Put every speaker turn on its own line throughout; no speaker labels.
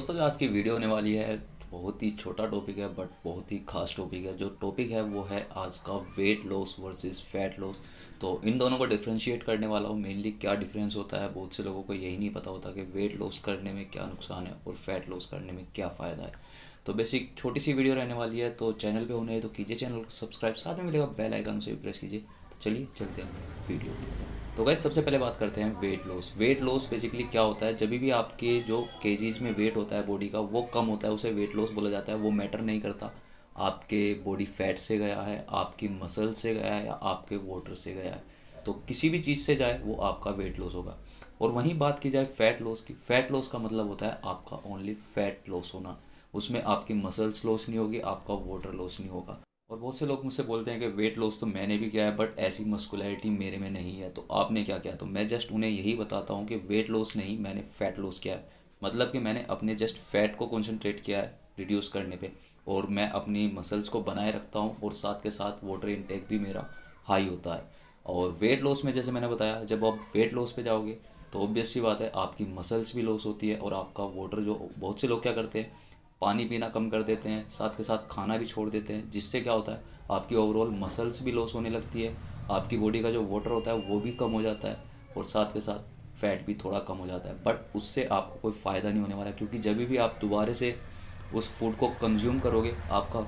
दोस्तों आज की वीडियो होने वाली है बहुत ही छोटा टॉपिक है बट बहुत ही खास टॉपिक है जो टॉपिक है वो है आज का weight loss versus fat loss तो इन दोनों को डिफ्रेंशिएट करने वाला हूँ मेनली क्या डिफरेंस होता है बहुत से लोगों को यही नहीं पता होता कि वेट लॉस करने में क्या नुकसान है और फैट लॉस करने में क्या फ़ायदा है तो बेसिक छोटी सी वीडियो रहने वाली है तो चैनल पर होने तो कीजिए चैनल को सब्सक्राइब साथ में मिलेगा बेल आइकन उसे भी प्रेस कीजिए चलिए चलते हैं वीडियो की तरफ तो गाइज सबसे पहले बात करते हैं weight loss weight loss basically क्या होता है जब भी आपके जो केजीज में वेट होता है बॉडी का वो कम होता है उसे वेट लॉस बोला जाता है वो मैटर नहीं करता आपके बॉडी फैट से गया है आपकी मसल से गया है या आपके वाटर से गया है तो किसी भी चीज़ से जाए वो आपका वेट लॉस होगा और वहीं बात की जाए फैट लॉस की फैट लॉस का मतलब होता है आपका ओनली फैट लॉस होना उसमें आपकी मसल्स लॉस नहीं होगी आपका वाटर लॉस नहीं होगा और बहुत से लोग मुझसे बोलते हैं कि वेट लॉस तो मैंने भी किया है बट ऐसी मस्कुलरिटी मेरे में नहीं है तो आपने क्या किया तो मैं जस्ट उन्हें यही बताता हूँ कि वेट लॉस नहीं मैंने फ़ैट लॉस किया है मतलब कि मैंने अपने जस्ट फैट को कंसनट्रेट किया है रिड्यूस करने पे और मैं अपनी मसल्स को बनाए रखता हूँ और साथ के साथ वाटर इनटेक भी मेरा हाई होता है और वेट लॉस में जैसे मैंने बताया जब आप वेट लॉस पे जाओगे तो ऑब्वियस सी बात है आपकी मसल्स भी लॉस होती है और आपका वाटर जो बहुत से लोग क्या करते हैं पानी पीना कम कर देते हैं साथ के साथ खाना भी छोड़ देते हैं जिससे क्या होता है आपकी ओवरऑल मसल्स भी लॉस होने लगती है आपकी बॉडी का जो वाटर होता है वो भी कम हो जाता है और साथ के साथ फैट भी थोड़ा कम हो जाता है बट उससे आपको कोई फ़ायदा नहीं होने वाला क्योंकि जब भी आप दोबारे से उस फूड को कंज्यूम करोगे आपका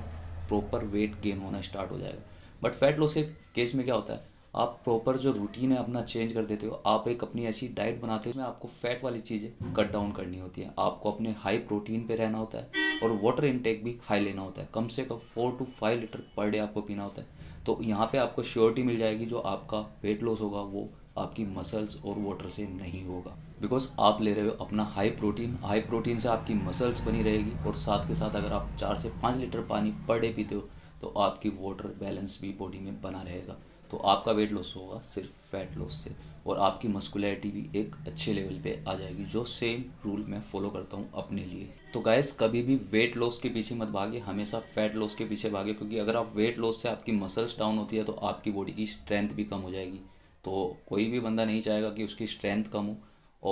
प्रॉपर वेट गेन होना स्टार्ट हो जाएगा बट फैट लॉस के केस में क्या होता है आप प्रॉपर जो रूटीन है अपना चेंज कर देते हो आप एक अपनी ऐसी डाइट बनाते हो जिसमें आपको फैट वाली चीज़ें कट डाउन करनी होती है आपको अपने हाई प्रोटीन पे रहना होता है और वाटर इनटेक भी हाई लेना होता है कम से कम four to five litre per day आपको पीना होता है तो यहाँ पे आपको श्योरिटी मिल जाएगी जो आपका वेट लॉस होगा वो आपकी मसल्स और वाटर से नहीं होगा बिकॉज आप ले रहे हो अपना हाई प्रोटीन हाई प्रोटीन से आपकी मसल्स बनी रहेगी और साथ के साथ अगर आप चार से पाँच लीटर पानी पर डे पीते हो तो आपकी वाटर बैलेंस भी बॉडी में बना रहेगा तो आपका वेट लॉस होगा सिर्फ फैट लॉस से और आपकी मस्कुलरिटी भी एक अच्छे लेवल पे आ जाएगी जो सेम रूल मैं फॉलो करता हूँ अपने लिए तो गाइस कभी भी वेट लॉस के पीछे मत भागे हमेशा फैट लॉस के पीछे भागे क्योंकि अगर आप वेट लॉस से आपकी मसल्स डाउन होती है तो आपकी बॉडी की स्ट्रेंथ भी कम हो जाएगी तो कोई भी बंदा नहीं चाहेगा कि उसकी स्ट्रेंथ कम हो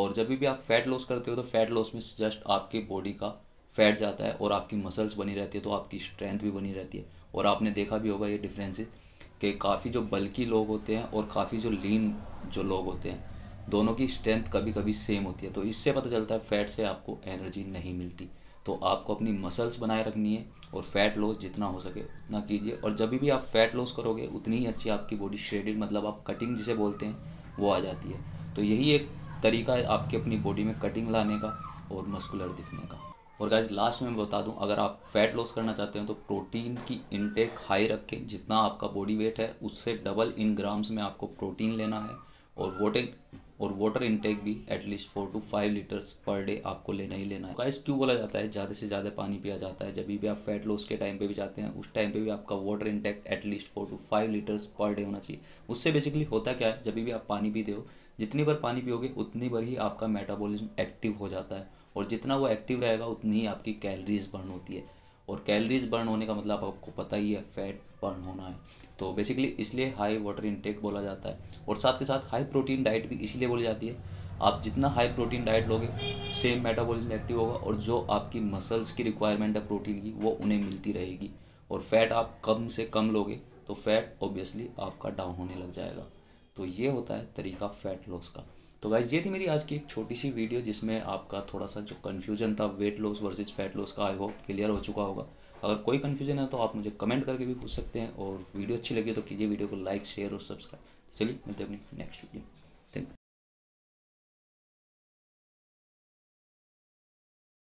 और जब भी आप फैट लॉस करते हो तो फैट लॉस में जस्ट आपकी बॉडी का फैट जाता है और आपकी मसल्स बनी रहती है तो आपकी स्ट्रेंथ भी बनी रहती है और आपने देखा भी होगा ये डिफरेंसेस कि काफ़ी जो बल्कि लोग होते हैं और काफ़ी जो लीन जो लोग होते हैं दोनों की स्ट्रेंथ कभी कभी सेम होती है तो इससे पता चलता है फैट से आपको एनर्जी नहीं मिलती तो आपको अपनी मसल्स बनाए रखनी है और फैट लॉस जितना हो सके उतना कीजिए और जब भी आप फैट लॉस करोगे उतनी ही अच्छी आपकी बॉडी श्रेडेड मतलब आप कटिंग जिसे बोलते हैं वो आ जाती है तो यही एक तरीका है आपकी अपनी बॉडी में कटिंग लाने का और मस्कुलर दिखने का और गाइज लास्ट में बता दूं अगर आप फैट लॉस करना चाहते हैं तो प्रोटीन की इनटेक हाई रखें जितना आपका बॉडी वेट है उससे डबल इन ग्राम्स में आपको प्रोटीन लेना है और वोटिंग और वाटर इनटेक भी at least four to five litres per day आपको लेना ही लेना है गाइस क्यों बोला जाता है ज़्यादा से ज़्यादा पानी पिया जाता है जब भी आप फैट लॉस के टाइम पे भी जाते हैं उस टाइम पे भी आपका water intake at least four to five litres per day होना चाहिए उससे बेसिकली होता क्या है जब भी आप पानी पीते हो जितनी बार पानी पियोगे उतनी बार ही आपका मेटाबोलिज्म एक्टिव हो जाता है और जितना वो एक्टिव रहेगा उतनी ही आपकी कैलरीज बर्न होती है और कैलरीज बर्न होने का मतलब आपको पता ही है फैट बर्न होना है तो बेसिकली इसलिए हाई वाटर इनटेक बोला जाता है और साथ के साथ हाई प्रोटीन डाइट भी इसलिए बोली जाती है आप जितना हाई प्रोटीन डाइट लोगे सेम मेटाबॉलिज्म एक्टिव होगा और जो आपकी मसल्स की रिक्वायरमेंट है प्रोटीन की वो उन्हें मिलती रहेगी और फैट आप कम से कम लोगे तो फैट ऑब्वियसली आपका डाउन होने लग जाएगा तो ये होता है तरीका फैट लॉस का तो गाइज ये थी मेरी आज की एक छोटी सी वीडियो जिसमें आपका थोड़ा सा जो कन्फ्यूजन था weight loss versus fat loss का आई होप क्लियर हो चुका होगा अगर कोई कन्फ्यूजन है तो आप मुझे कमेंट करके भी पूछ सकते हैं और वीडियो अच्छी लगी तो कीजिए वीडियो को लाइक शेयर और सब्सक्राइब चलिए मिलते हैं अपनी नेक्स्ट वीडियो